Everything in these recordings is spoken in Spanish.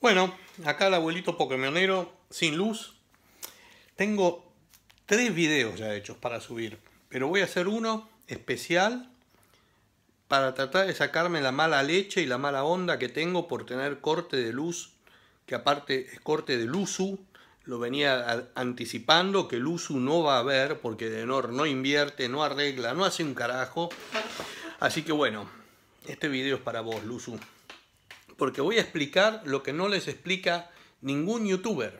Bueno, acá el abuelito Pokémonero sin luz. Tengo tres videos ya hechos para subir, pero voy a hacer uno especial para tratar de sacarme la mala leche y la mala onda que tengo por tener corte de luz, que aparte es corte de Luzu, lo venía anticipando que Luzu no va a ver porque Denor no invierte, no arregla, no hace un carajo. Así que bueno, este video es para vos, Luzu porque voy a explicar lo que no les explica ningún youtuber.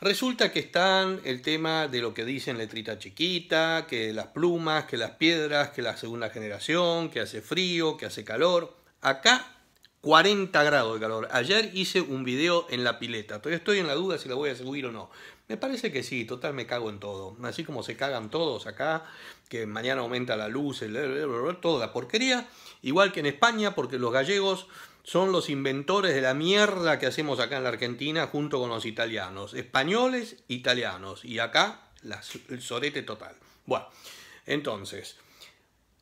Resulta que están el tema de lo que dicen letrita chiquita, que las plumas, que las piedras, que la segunda generación, que hace frío, que hace calor. Acá 40 grados de calor. Ayer hice un video en la pileta. Todavía estoy en la duda si la voy a subir o no. Me parece que sí, total me cago en todo. Así como se cagan todos acá, que mañana aumenta la luz, el, toda la porquería. Igual que en España, porque los gallegos son los inventores de la mierda que hacemos acá en la Argentina junto con los italianos. Españoles, italianos. Y acá el sorete total. Bueno, entonces,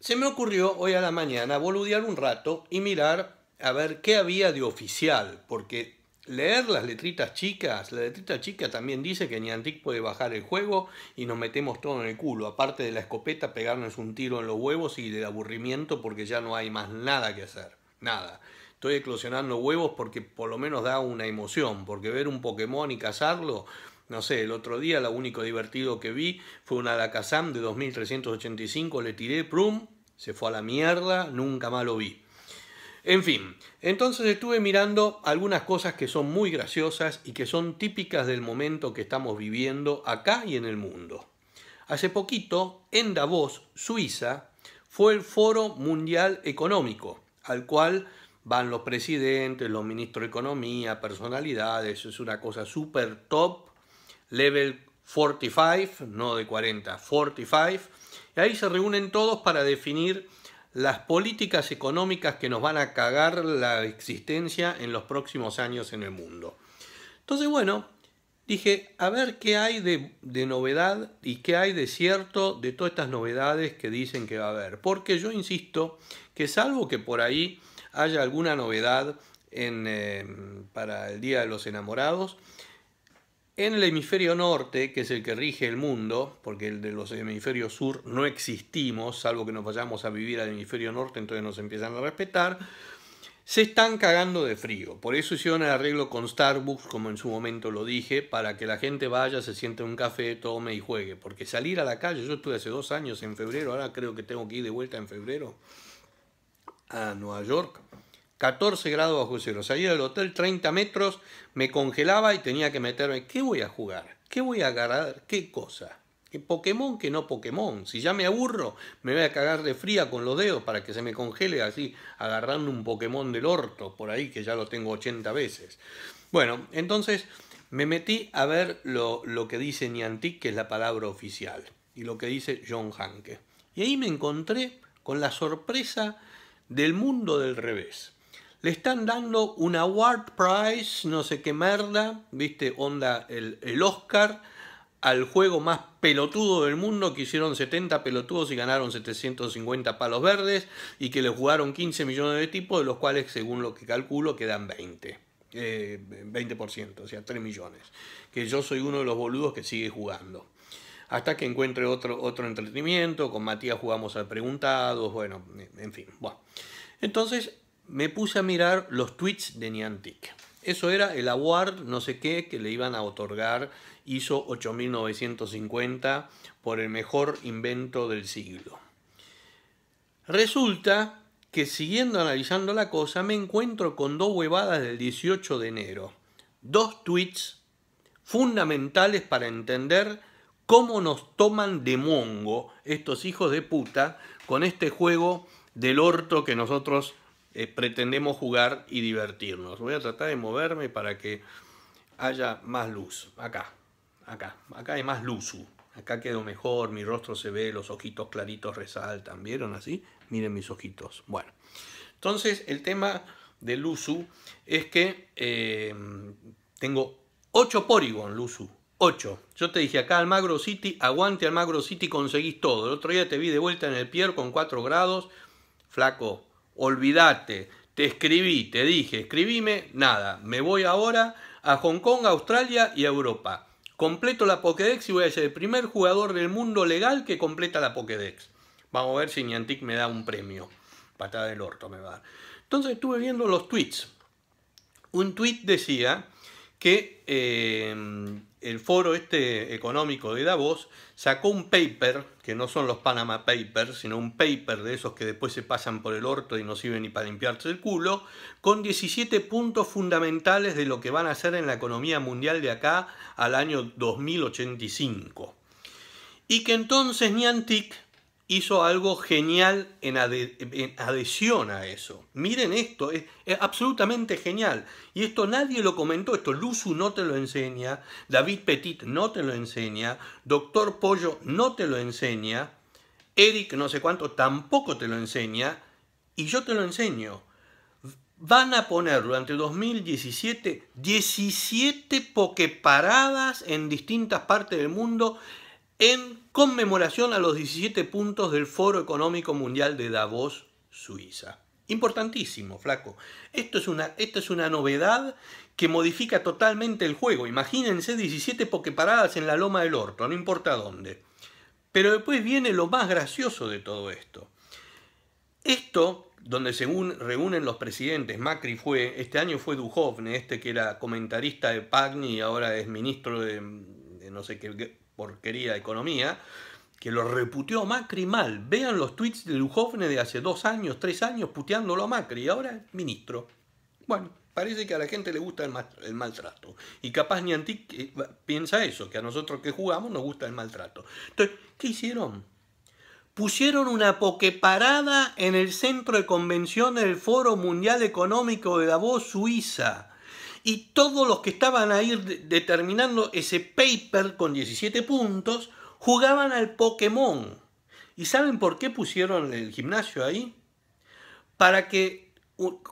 se me ocurrió hoy a la mañana boludear un rato y mirar a ver qué había de oficial, porque leer las letritas chicas, la letrita chica también dice que Niantic puede bajar el juego y nos metemos todo en el culo, aparte de la escopeta pegarnos un tiro en los huevos y del aburrimiento porque ya no hay más nada que hacer, nada estoy eclosionando huevos porque por lo menos da una emoción, porque ver un Pokémon y cazarlo, no sé, el otro día lo único divertido que vi fue una Alakazam de 2385, le tiré prum, se fue a la mierda, nunca más lo vi. En fin, entonces estuve mirando algunas cosas que son muy graciosas y que son típicas del momento que estamos viviendo acá y en el mundo. Hace poquito, en Davos, Suiza, fue el Foro Mundial Económico, al cual van los presidentes, los ministros de Economía, personalidades, es una cosa súper top, level 45, no de 40, 45. Y ahí se reúnen todos para definir las políticas económicas que nos van a cagar la existencia en los próximos años en el mundo. Entonces, bueno, dije, a ver qué hay de, de novedad y qué hay de cierto de todas estas novedades que dicen que va a haber. Porque yo insisto que salvo que por ahí haya alguna novedad eh, para el Día de los Enamorados. En el hemisferio norte, que es el que rige el mundo, porque el de los hemisferios sur no existimos, salvo que nos vayamos a vivir al hemisferio norte, entonces nos empiezan a respetar, se están cagando de frío. Por eso hicieron el arreglo con Starbucks, como en su momento lo dije, para que la gente vaya, se siente un café, tome y juegue. Porque salir a la calle, yo estuve hace dos años en febrero, ahora creo que tengo que ir de vuelta en febrero a Nueva York, 14 grados bajo cero. salí del hotel 30 metros, me congelaba y tenía que meterme. ¿Qué voy a jugar? ¿Qué voy a agarrar? ¿Qué cosa? ¿Qué Pokémon que no Pokémon? Si ya me aburro, me voy a cagar de fría con los dedos para que se me congele así, agarrando un Pokémon del orto por ahí, que ya lo tengo 80 veces. Bueno, entonces me metí a ver lo, lo que dice Niantic, que es la palabra oficial, y lo que dice John Hanke. Y ahí me encontré con la sorpresa del mundo del revés. Le están dando un award prize, no sé qué merda, viste, onda el, Oscar, al juego más pelotudo del mundo, que hicieron 70 pelotudos y ganaron 750 palos verdes, y que le jugaron 15 millones de tipos, de los cuales, según lo que calculo, quedan 20. 20%, eh, o sea, 3 millones. Que yo soy uno de los boludos que sigue jugando hasta que encuentre otro, otro entretenimiento, con Matías jugamos al preguntados, bueno, en fin. Entonces me puse a mirar los tweets de Niantic. Eso era el award, no sé qué, que le iban a otorgar ISO 8950 por el mejor invento del siglo. Resulta que siguiendo analizando la cosa me encuentro con dos huevadas del 18 de enero. Dos tweets fundamentales para entender cómo nos toman de mongo estos hijos de puta con este juego del orto que nosotros eh, pretendemos jugar y divertirnos. Voy a tratar de moverme para que haya más luz. Acá, acá, acá hay más luz. Acá quedo mejor, mi rostro se ve, los ojitos claritos resaltan. ¿Vieron así? Miren mis ojitos. Bueno, entonces el tema de Luzu es que eh, tengo 8 Porygon Luzu. 8. Yo te dije acá al Magro City, aguante al Magro City, conseguís todo. El otro día te vi de vuelta en el Pier con 4 grados. Flaco, olvídate. Te escribí, te dije, escribíme, nada. Me voy ahora a Hong Kong, Australia y a Europa. Completo la Pokédex y voy a ser el primer jugador del mundo legal que completa la Pokédex. Vamos a ver si Niantic me da un premio. Patada del orto me va Entonces estuve viendo los tweets. Un tweet decía que em, el foro este económico de Davos sacó un paper, que no son los Panama Papers, sino un paper de esos que después se pasan por el orto y no sirven ni para limpiarse el culo, con 17 puntos fundamentales de lo que van a hacer en la economía mundial de acá al año 2085. Y que entonces Niantic hizo algo genial en, adhesión a eso. Miren esto, es, absolutamente genial. Y esto nadie lo comentó, esto Luzu no te lo enseña, David Petit no te lo enseña, Doctor Pollo no te lo enseña, Eric no sé cuánto tampoco te lo enseña, y yo te lo enseño. Van a poner durante 2017 17 pokeparadas en distintas partes del mundo en conmemoración a los 17 puntos del Foro Económico Mundial de Davos, Suiza. Importantísimo, flaco. Esto es una, es una novedad que modifica totalmente el juego. Imagínense 17 pokeparadas en la loma del orto, no importa dónde. Pero después viene lo más gracioso de todo esto. Esto, donde según reúnen los presidentes, Macri fue, este año fue Duhovne, este que era comentarista de Pagni y ahora es ministro de no sé qué porquería de economía, que lo reputió Macri mal. Vean los tweets de Lujofne de hace dos años, tres años, puteándolo a Macri, y ahora es ministro. Bueno, parece que a la gente le gusta el, maltrato. Y capaz ni Antic ti eh, piensa eso, que a nosotros que jugamos nos gusta el maltrato. Entonces, ¿qué hicieron? Pusieron una pokeparada en el centro de convención del Foro Mundial Económico de Davos, Suiza y todos los que estaban a ir determinando ese paper con 17 puntos jugaban al Pokémon. ¿Y saben por qué pusieron el gimnasio ahí? Para que,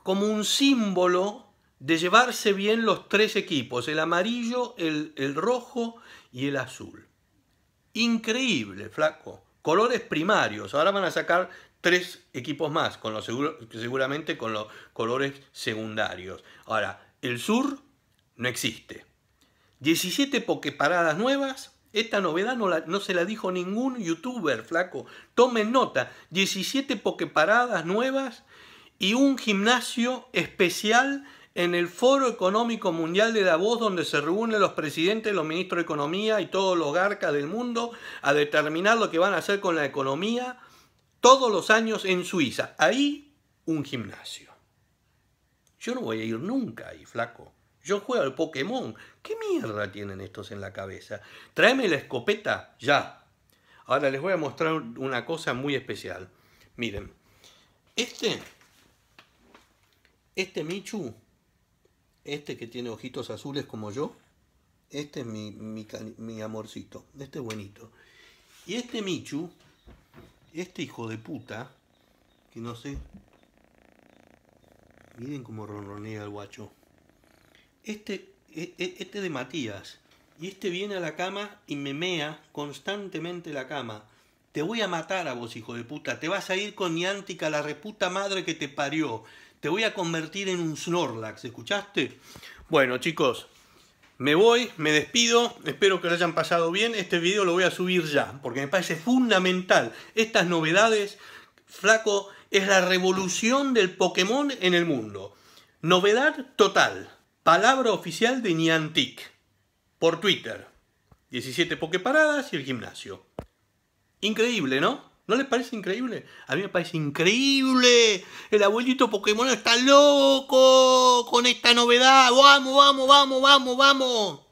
como un símbolo de llevarse bien los tres equipos, el amarillo, el, rojo y el azul. Increíble, flaco. Colores primarios. Ahora van a sacar tres equipos más, con los seguramente con los colores secundarios. Ahora, el sur no existe. 17 pokeparadas nuevas. Esta novedad no, se la dijo ningún youtuber, flaco. Tomen nota. 17 pokeparadas nuevas y un gimnasio especial en el Foro Económico Mundial de Davos, donde se reúnen los presidentes, los ministros de Economía y todos los garcas del mundo a determinar lo que van a hacer con la economía todos los años en Suiza. Ahí un gimnasio. Yo no voy a ir nunca ahí, flaco. Yo juego al Pokémon. ¿Qué mierda tienen estos en la cabeza? Tráeme la escopeta ya. Ahora les voy a mostrar una cosa muy especial. Miren, este, este Michu, este que tiene ojitos azules como yo, este es mi, amorcito, este es buenito. Y este Michu, este hijo de puta, que no sé Miren cómo ronronea el guacho. Este, e, e, este de Matías. Y este viene a la cama y memea constantemente la cama. Te voy a matar a vos, hijo de puta. Te vas a ir con Niántica, la reputa madre que te parió. Te voy a convertir en un Snorlax, ¿escuchaste? Bueno, chicos, me voy, me despido, espero que lo hayan pasado bien. Este video lo voy a subir ya, porque me parece fundamental. Estas novedades, flaco, es la revolución del Pokémon en el mundo. Novedad total. Palabra oficial de Niantic. Por Twitter. 17 Poképaradas y el gimnasio. Increíble, ¿no? ¿No les parece increíble? A mí me parece increíble. El abuelito Pokémon está loco con esta novedad. Vamos, vamos, vamos, vamos, vamos.